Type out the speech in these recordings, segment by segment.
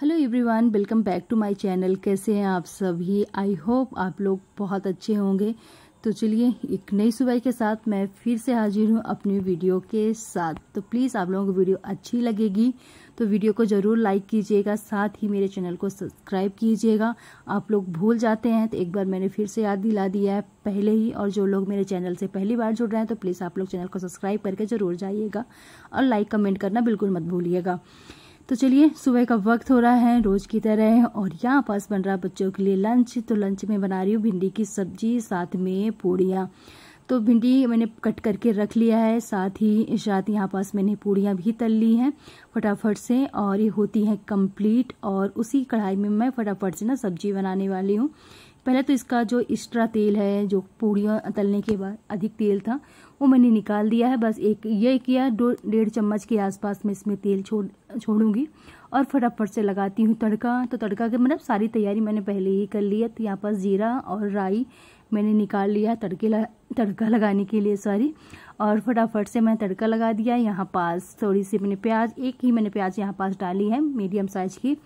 hello everyone welcome back to my channel कैसे हैं आप सभी आई होप आप लोग बहुत अच्छे होंगे तो चलिए एक नई सुबह के साथ मैं फिर से हाजिर हूँ अपनी वीडियो के साथ तो प्लीज़ आप लोगों को वीडियो अच्छी लगेगी तो वीडियो को ज़रूर लाइक कीजिएगा साथ ही मेरे चैनल को सब्सक्राइब कीजिएगा आप लोग भूल जाते हैं तो एक बार मैंने फिर से याद दिला दिया है पहले ही और जो लोग मेरे चैनल से पहली बार जुड़ रहे हैं तो प्लीज़ आप लोग चैनल को सब्सक्राइब करके ज़रूर जाइएगा और लाइक कमेंट करना बिल्कुल मत भूलिएगा तो चलिए सुबह का वक्त हो रहा है रोज की तरह और यहाँ पास बन रहा बच्चों के लिए लंच तो लंच में बना रही हूँ भिंडी की सब्जी साथ में पूड़ियाँ तो भिंडी मैंने कट करके रख लिया है साथ ही साथ यहाँ पास मैंने पूड़ियाँ भी तल ली हैं फटाफट से और ये होती हैं कंप्लीट और उसी कढ़ाई में मैं फटाफट से ना सब्जी बनाने वाली हूँ पहले तो इसका जो एक्स्ट्रा तेल है जो पूड़ियाँ तलने के बाद अधिक तेल था वो मैंने निकाल दिया है बस एक ये किया दो डेढ़ चम्मच के आसपास मैं इसमें तेल छोड़ छोड़ूंगी और फटाफट से लगाती हूँ तड़का तो तड़का के मतलब सारी तैयारी मैंने पहले ही कर ली है तो यहाँ पर जीरा और राई मैंने निकाल लिया तड़के ला, तड़का लगाने के लिए सारी और फटाफट से मैंने तड़का लगा दिया यहाँ पास थोड़ी सी मैंने प्याज एक ही मैंने प्याज यहाँ पास डाली है मीडियम साइज़ की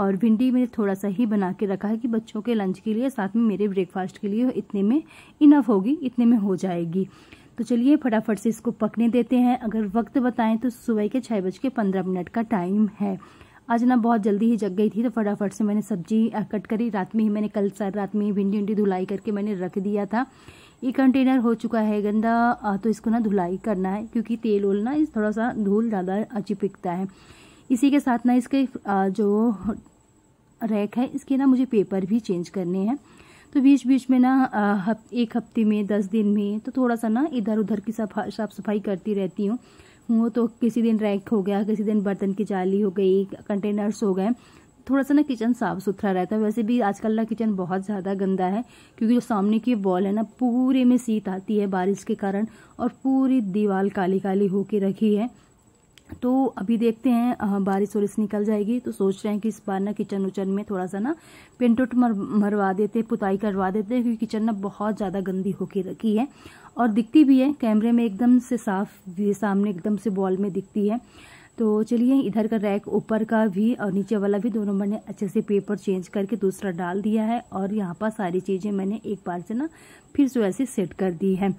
और भिंडी मैंने थोड़ा सा ही बना के रखा है कि बच्चों के लंच के लिए साथ में मेरे ब्रेकफास्ट के लिए इतने में इनफ होगी इतने में हो जाएगी तो चलिए फटाफट से इसको पकने देते हैं अगर वक्त बताएं तो सुबह के छः बज के पंद्रह मिनट का टाइम है आज ना बहुत जल्दी ही जग गई थी तो फटाफट से मैंने सब्जी कट करी रात में ही मैंने कल सर रात में ही भिंडी उंडी धुलाई करके मैंने रख दिया था ये कंटेनर हो चुका है गंदा तो इसको ना धुलाई करना है क्योंकि तेल ओल ना इस थोड़ा सा धूल ज़्यादा चिपकता है इसी के साथ ना इसके जो रैक है इसके ना मुझे पेपर भी चेंज करने हैं तो बीच बीच में ना हप, एक हफ्ते में दस दिन में तो थोड़ा सा ना इधर उधर की साफ साफ सफाई करती रहती हूँ वो तो किसी दिन रैक हो गया किसी दिन बर्तन की जाली हो गई कंटेनर्स हो गए थोड़ा सा ना किचन साफ सुथरा रहता है वैसे भी आजकल ना किचन बहुत ज़्यादा गंदा है क्योंकि जो सामने की वॉल है ना पूरे में सीत आती है बारिश के कारण और पूरी दीवार काली काली होके रखी है तो अभी देखते हैं बारिश वरिश निकल जाएगी तो सोच रहे हैं कि इस बार ना किचन उचन में थोड़ा सा ना पेंट उट मर मरवा देते पुताई करवा देते हैं क्योंकि किचन ना बहुत ज़्यादा गंदी होके रखी है और दिखती भी है कैमरे में एकदम से साफ सामने एकदम से बॉल में दिखती है तो चलिए इधर का रैक ऊपर का भी और नीचे वाला भी दोनों मैंने अच्छे से पेपर चेंज करके दूसरा डाल दिया है और यहाँ पर सारी चीज़ें मैंने एक बार से ना फिर से ऐसे सेट कर दी है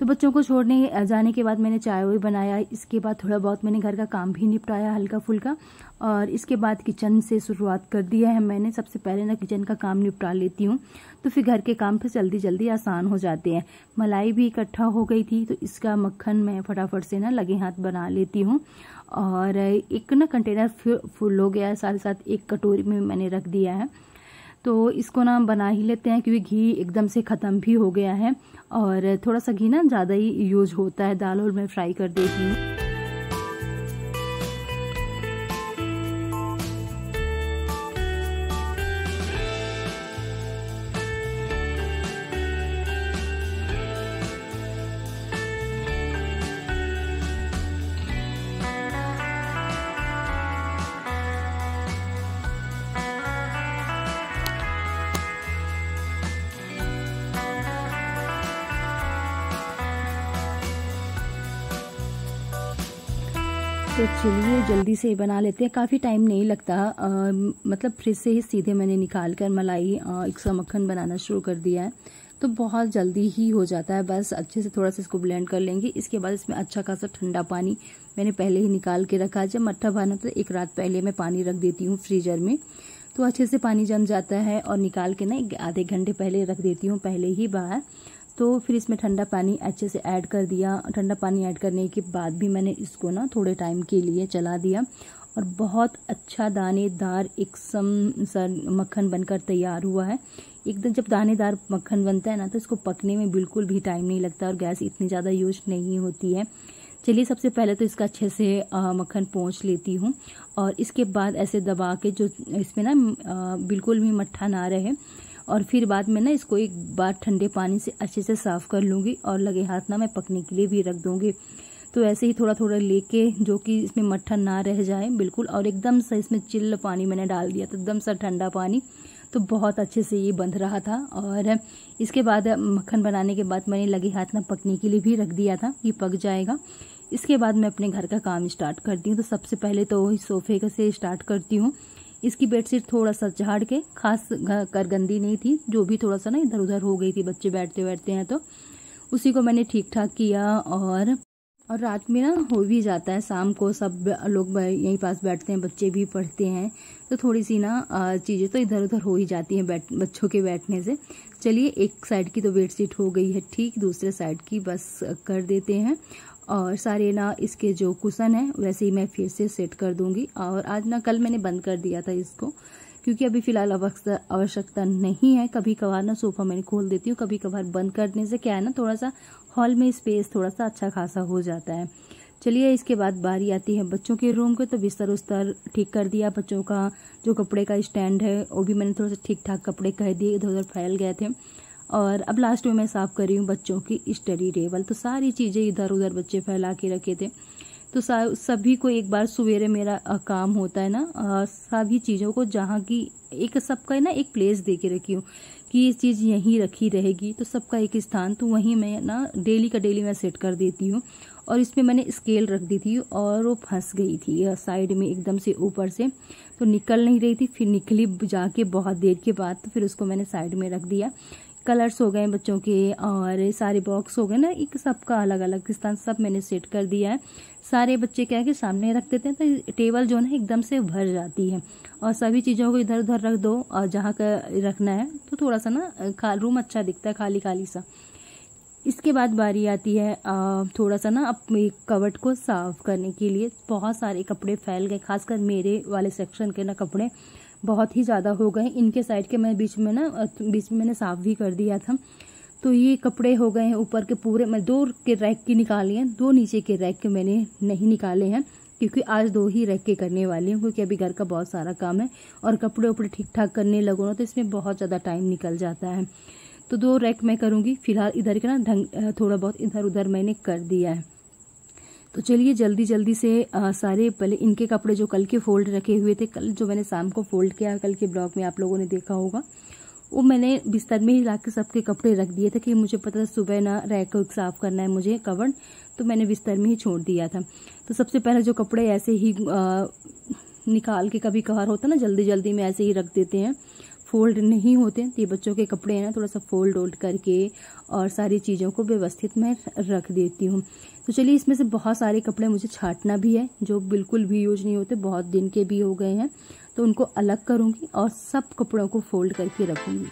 तो बच्चों को छोड़ने जाने के बाद मैंने चाय वाय बनाया इसके बाद थोड़ा बहुत मैंने घर का काम भी निपटाया हल्का फुल्का और इसके बाद किचन से शुरुआत कर दिया है मैंने सबसे पहले ना किचन का काम निपटा लेती हूँ तो फिर घर के काम फिर जल्दी जल्दी आसान हो जाते हैं मलाई भी इकट्ठा हो गई थी तो इसका मक्खन मैं फटाफट से ना लगे हाथ बना लेती हूँ और एक ना कंटेनर फुल हो गया है साथ ही साथ एक कटोरी में मैंने रख दिया है तो इसको ना बना ही लेते हैं क्योंकि घी एकदम से ख़त्म भी हो गया है और थोड़ा सा घी ना ज़्यादा ही यूज होता है दाल और मैं फ्राई कर देती हूँ तो चलिए जल्दी से बना लेते हैं काफ़ी टाइम नहीं लगता आ, मतलब फ्रिज से ही सीधे मैंने निकाल कर मलाई एक सौ मक्खन बनाना शुरू कर दिया है तो बहुत जल्दी ही हो जाता है बस अच्छे से थोड़ा सा इसको ब्लेंड कर लेंगे इसके बाद इसमें अच्छा खासा ठंडा पानी मैंने पहले ही निकाल के रखा जब मट्ठा बना तो एक रात पहले मैं पानी रख देती हूँ फ्रीजर में तो अच्छे से पानी जम जाता है और निकाल के ना आधे घंटे पहले रख देती हूँ पहले ही बाहर तो फिर इसमें ठंडा पानी अच्छे से ऐड कर दिया ठंडा पानी ऐड करने के बाद भी मैंने इसको ना थोड़े टाइम के लिए चला दिया और बहुत अच्छा दानेदार एक सम सर मक्खन बनकर तैयार हुआ है एकदम जब दानेदार मक्खन बनता है ना तो इसको पकने में बिल्कुल भी टाइम नहीं लगता और गैस इतनी ज़्यादा यूज नहीं होती है चलिए सबसे पहले तो इसका अच्छे से मक्खन पोंछ लेती हूँ और इसके बाद ऐसे दबा के जो इसमें ना बिल्कुल भी मट्ठा ना रहे और फिर बाद में ना इसको एक बार ठंडे पानी से अच्छे से साफ़ कर लूँगी और लगे हाथ ना मैं पकने के लिए भी रख दूँगी तो ऐसे ही थोड़ा थोड़ा लेके जो कि इसमें मट्ठा ना रह जाए बिल्कुल और एकदम सा इसमें चिल्ल पानी मैंने डाल दिया था एकदम सा ठंडा पानी तो बहुत अच्छे से ये बंध रहा था और इसके बाद मक्खन बनाने के बाद मैंने लगे हाथ ना पकने के लिए भी रख दिया था ये पक जाएगा इसके बाद मैं अपने घर का काम स्टार्ट करती हूँ तो सबसे पहले तो सोफ़े का से स्टार्ट करती हूँ इसकी बेडशीट थोड़ा सा झाड़ के खास कर गंदी नहीं थी जो भी थोड़ा सा ना इधर उधर हो गई थी बच्चे बैठते बैठते हैं तो उसी को मैंने ठीक ठाक किया और और रात में ना हो भी जाता है शाम को सब लोग यहीं पास बैठते हैं बच्चे भी पढ़ते हैं तो थोड़ी सी ना चीज़ें तो इधर उधर हो ही जाती हैं बैठ बच्चों के बैठने से चलिए एक साइड की तो बेडशीट हो गई है ठीक दूसरे साइड की बस कर देते हैं और सारे ना इसके जो कुसन है वैसे ही मैं फिर से सेट कर दूंगी और आज ना कल मैंने बंद कर दिया था इसको क्योंकि अभी फ़िलहाल आवश्यकता नहीं है कभी कभार ना सोफ़ा मैंने खोल देती हूँ कभी कभार बंद करने से क्या है ना थोड़ा सा हॉल में स्पेस थोड़ा सा अच्छा खासा हो जाता है चलिए इसके बाद बारी आती है बच्चों के रूम के तो बिस्तर उस्तर ठीक कर दिया बच्चों का जो कपड़े का स्टैंड है वो भी मैंने थोड़ा सा ठीक ठाक कपड़े कह दिए इधर उधर फैल गए थे और अब लास्ट में मैं साफ़ कर रही हूँ बच्चों की स्टडी टेबल तो सारी चीज़ें इधर उधर बच्चे फैला के रखे थे तो सभी को एक बार सवेरे मेरा काम होता है ना सभी चीज़ों को जहाँ की एक सबका ना एक प्लेस दे के रखी हूँ कि ये चीज़ यहीं रखी रहेगी तो सबका एक स्थान तो वहीं मैं ना डेली का डेली मैं सेट कर देती हूँ और इसमें मैंने स्केल रख दी थी और वो फंस गई थी साइड में एकदम से ऊपर से तो निकल नहीं रही थी फिर निकली जाके बहुत देर के बाद तो फिर उसको मैंने साइड में रख दिया कलर्स हो गए बच्चों के और सारे बॉक्स हो गए ना एक सबका अलग अलग किस तरह सब मैंने सेट कर दिया है सारे बच्चे क्या है कि सामने रख देते हैं तो टेबल जो है ना एकदम से भर जाती है और सभी चीज़ों को इधर उधर रख दो और जहाँ का रखना है तो थोड़ा सा ना खा रूम अच्छा दिखता है खाली खाली सा इसके बाद बारी आती है थोड़ा सा ना अपने कबट को साफ करने के लिए बहुत सारे कपड़े फैल गए खासकर मेरे वाले सेक्शन के ना कपड़े बहुत ही ज़्यादा हो गए इनके साइड के मैं बीच में ना बीच में मैंने साफ भी कर दिया था तो ये कपड़े हो गए हैं ऊपर के पूरे मैं दो के रैक की निकाली हैं दो नीचे के रैक के मैंने नहीं निकाले हैं क्योंकि आज दो ही रैक के करने वाली हूँ क्योंकि अभी घर का बहुत सारा काम है और कपड़े उपड़े ठीक ठाक करने लगो ना तो इसमें बहुत ज़्यादा टाइम निकल जाता है तो दो रैक मैं करूँगी फिलहाल इधर के ना ढंग थोड़ा बहुत इधर उधर मैंने कर दिया है तो चलिए जल्दी जल्दी से आ, सारे पहले इनके कपड़े जो कल के फोल्ड रखे हुए थे कल जो मैंने शाम को फोल्ड किया कल के ब्लॉग में आप लोगों ने देखा होगा वो मैंने बिस्तर में ही ला के सबके कपड़े रख दिए थे कि मुझे पता था सुबह ना रैक साफ़ करना है मुझे कवर तो मैंने बिस्तर में ही छोड़ दिया था तो सबसे पहले जो कपड़े ऐसे ही आ, निकाल के कभी कवर होता ना जल्दी जल्दी में ऐसे ही रख देते हैं फोल्ड नहीं होते तो ये बच्चों के कपड़े हैं ना थोड़ा सा फोल्ड ओल्ड करके और सारी चीज़ों को व्यवस्थित मैं रख देती हूँ तो चलिए इसमें से बहुत सारे कपड़े मुझे छाटना भी है जो बिल्कुल भी यूज नहीं होते बहुत दिन के भी हो गए हैं तो उनको अलग करूँगी और सब कपड़ों को फोल्ड करके रखूँगी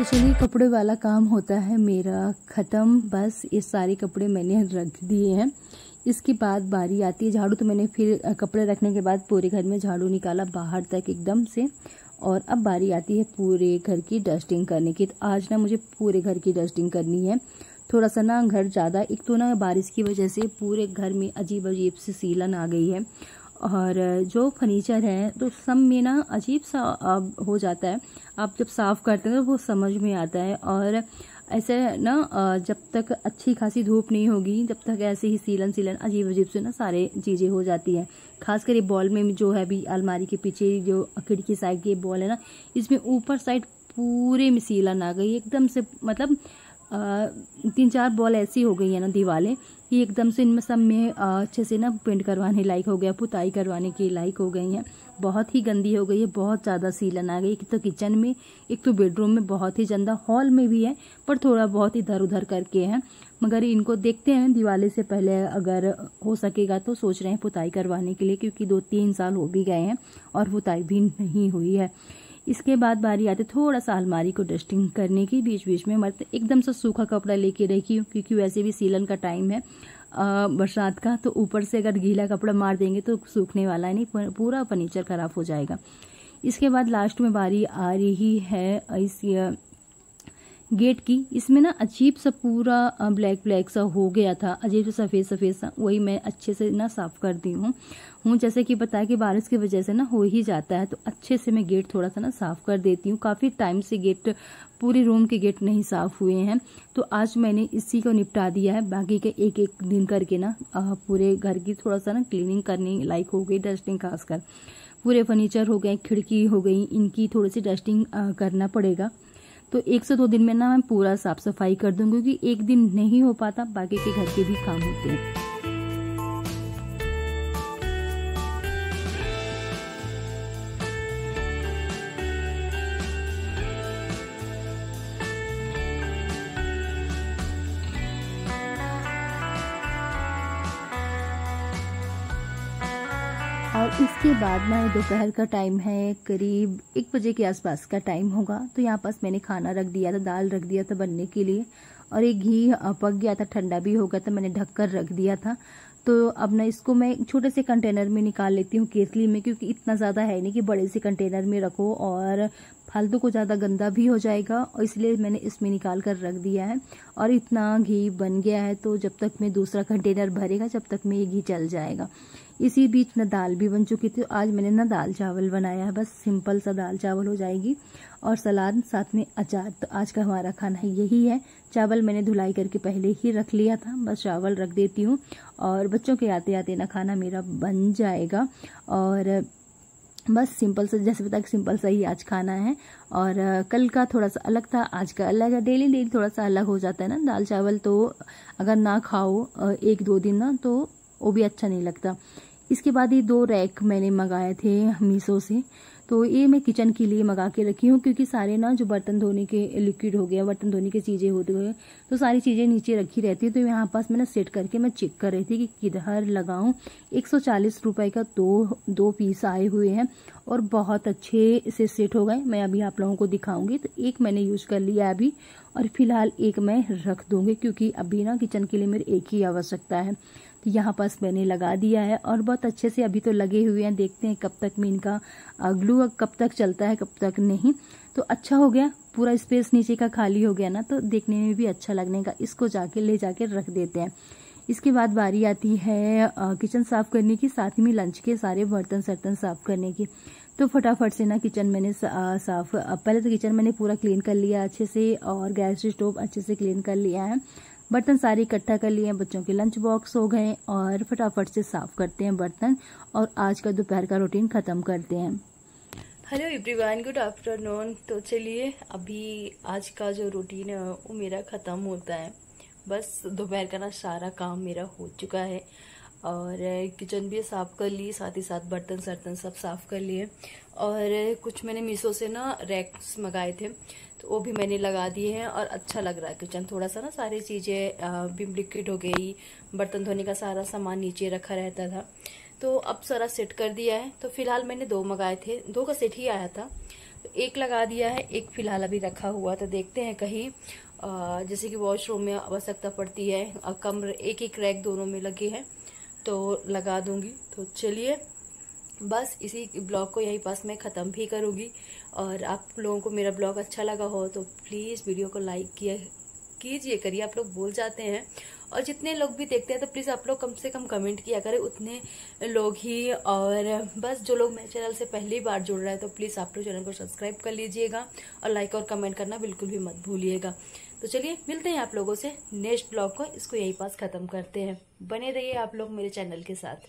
तो चलिए कपड़े वाला काम होता है मेरा ख़त्म बस ये सारे कपड़े मैंने रख दिए हैं इसके बाद बारी आती है झाड़ू तो मैंने फिर कपड़े रखने के बाद पूरे घर में झाड़ू निकाला बाहर तक एकदम से और अब बारी आती है पूरे घर की डस्टिंग करने की तो आज ना मुझे पूरे घर की डस्टिंग करनी है थोड़ा सा ना घर ज़्यादा एक तो ना बारिश की वजह से पूरे घर में अजीब अजीब सी सीलन आ गई है और जो फर्नीचर है तो सब में ना अजीब सा हो जाता है आप जब साफ़ करते हैं तो वो समझ में आता है और ऐसे ना जब तक अच्छी खासी धूप नहीं होगी जब तक ऐसे ही सीलन सीलन अजीब अजीब से ना सारे चीज़ें हो जाती हैं खासकर ये बॉल में जो है भी अलमारी के पीछे जो खिड़की साइड की बॉल है ना इसमें ऊपर साइड पूरे में सीलन आ गई एकदम से मतलब तीन चार बॉल ऐसी हो गई है ना दीवारें कि एकदम से इनमें सब में अच्छे से ना पेंट करवाने लायक हो गया पुताई करवाने के लायक हो गई हैं बहुत ही गंदी हो गई है बहुत ज़्यादा सीलन आ गई एक तो किचन में एक तो बेडरूम में बहुत ही गंदा हॉल में भी है पर थोड़ा बहुत इधर उधर करके है मगर इनको देखते हैं दिवाली से पहले अगर हो सकेगा तो सोच रहे हैं पुताई करवाने के लिए क्योंकि दो तीन साल हो भी गए हैं और पुताई भी नहीं हुई है इसके बाद बारी आते थोड़ा सा अलमारी को डस्टिंग करने की बीच बीच में मतलब एकदम से सूखा कपड़ा लेके हूँ क्योंकि वैसे भी सीलन का टाइम है बरसात का तो ऊपर से अगर गीला कपड़ा मार देंगे तो सूखने वाला नहीं पूरा फर्नीचर खराब हो जाएगा इसके बाद लास्ट में बारी आ रही है इस गेट की इसमें ना अजीब सा पूरा ब्लैक ब्लैक सा हो गया था अजीब सा सफ़ेद सफ़ेद सा वही मैं अच्छे से ना साफ़ कर दी हूँ हूँ जैसे कि बताया कि बारिश की वजह से ना हो ही जाता है तो अच्छे से मैं गेट थोड़ा सा ना साफ़ कर देती हूँ काफ़ी टाइम से गेट पूरे रूम के गेट नहीं साफ़ हुए हैं तो आज मैंने इसी को निपटा दिया है बाकी के एक एक दिन करके ना पूरे घर की थोड़ा सा ना क्लीनिंग करने लायक हो गई डस्टिंग खासकर पूरे फर्नीचर हो गए खिड़की हो गई इनकी थोड़ी सी डस्टिंग करना पड़ेगा तो एक से दो दिन में ना मैं पूरा साफ सफाई कर दूंगी क्योंकि एक दिन नहीं हो पाता बाकी के घर के भी काम होते हैं इसके बाद ना दोपहर का टाइम है करीब एक बजे के आसपास का टाइम होगा तो यहाँ पास मैंने खाना रख दिया था दाल रख दिया था बनने के लिए और एक घी पक गया था ठंडा भी हो गया था मैंने ढककर रख दिया था तो अब ना इसको मैं एक छोटे से कंटेनर में निकाल लेती हूँ केतली में क्योंकि इतना ज़्यादा है नहीं कि बड़े से कंटेनर में रखो और फालतू को ज़्यादा गंदा भी हो जाएगा और इसलिए मैंने इसमें निकाल कर रख दिया है और इतना घी बन गया है तो जब तक मैं दूसरा कंटेनर भरेगा जब तक मैं ये घी चल जाएगा इसी बीच ना दाल भी बन चुकी थी आज मैंने ना दाल चावल बनाया है बस सिंपल सा दाल चावल हो जाएगी और सलाद साथ में अचार तो आज का हमारा खाना यही है चावल मैंने धुलाई करके पहले ही रख लिया था बस चावल रख देती हूँ और बच्चों के आते आते ना खाना मेरा बन जाएगा और बस सिंपल सा जैसे तक सिंपल सा ही आज खाना है और कल का थोड़ा सा अलग था आज का अलग है डेली डेली थोड़ा सा अलग हो जाता है ना दाल चावल तो अगर ना खाओ एक दो दिन ना तो वो भी अच्छा नहीं लगता इसके बाद ये दो रैक मैंने मंगाए थे मीसो से तो ये मैं किचन के लिए मंगा के रखी हूँ क्योंकि सारे ना जो बर्तन धोने के लिक्विड हो गया बर्तन धोने की चीज़ें होती हुए तो सारी चीज़ें नीचे रखी रहती है तो यहाँ पास मैंने सेट करके मैं चेक कर रही थी कि किधर लगाऊँ एक सौ चालीस का दो दो पीस आए हुए हैं और बहुत अच्छे से सेट हो गए मैं अभी आप लोगों को दिखाऊंगी तो एक मैंने यूज कर लिया अभी और फिलहाल एक मैं रख दूँगी क्योंकि अभी ना किचन के लिए मेरी एक ही आवश्यकता है तो यहाँ पास मैंने लगा दिया है और बहुत अच्छे से अभी तो लगे हुए हैं देखते हैं कब तक में इनका ग्लू कब तक चलता है कब तक नहीं तो अच्छा हो गया पूरा स्पेस नीचे का खाली हो गया ना तो देखने में भी अच्छा लगने का इसको जाके ले जाके रख देते हैं इसके बाद बारी आती है किचन साफ़ करने की साथ में लंच के सारे बर्तन सर्तन साफ़ करने की तो फटाफट से ना किचन मैंने साफ़ पहले तो किचन मैंने पूरा क्लीन कर लिया अच्छे से और गैस स्टोव अच्छे से क्लीन कर लिया है बर्तन सारे इकट्ठा कर लिए बच्चों के लंच बॉक्स हो गए और फटाफट से साफ़ करते हैं बर्तन और आज का दोपहर का रूटीन ख़त्म करते हैं हेलो एवरीवन गुड आफ्टरनून तो चलिए अभी आज का जो रूटीन है वो मेरा ख़त्म होता है बस दोपहर का ना सारा काम मेरा हो चुका है और किचन भी साफ़ कर ली साथ ही साथ बर्तन सर्तन सब साफ़ कर लिए और कुछ मैंने मीशो से ना रैक्स मंगाए थे तो वो भी मैंने लगा दिए हैं और अच्छा लग रहा है किचन थोड़ा सा ना सारी चीज़ें भी लिक्विड हो गई बर्तन धोने का सारा सामान नीचे रखा रहता था तो अब सारा सेट कर दिया है तो फिलहाल मैंने दो मंगाए थे दो का सेट ही आया था तो एक लगा दिया है एक फिलहाल अभी रखा हुआ तो देखते हैं कहीं जैसे कि वॉशरूम में आवश्यकता पड़ती है कमरे एक एक रैक दोनों में लगे हैं तो लगा दूंगी तो चलिए बस इसी ब्लॉग को यही पास मैं ख़त्म भी करूंगी और आप लोगों को मेरा ब्लॉग अच्छा लगा हो तो प्लीज़ वीडियो को लाइक किया कीजिए करिए आप लोग बोल जाते हैं और जितने लोग भी देखते हैं तो प्लीज़ आप लोग कम से कम कमेंट किया करें उतने लोग ही और बस जो लोग मेरे चैनल से पहली बार जुड़ रहे हैं तो प्लीज़ आप लोग चैनल को सब्सक्राइब कर लीजिएगा और लाइक और कमेंट करना बिल्कुल भी मत भूलिएगा तो चलिए मिलते हैं आप लोगों से नेक्स्ट ब्लॉग को इसको यही पास ख़त्म करते हैं बने रहिए आप लोग मेरे चैनल के साथ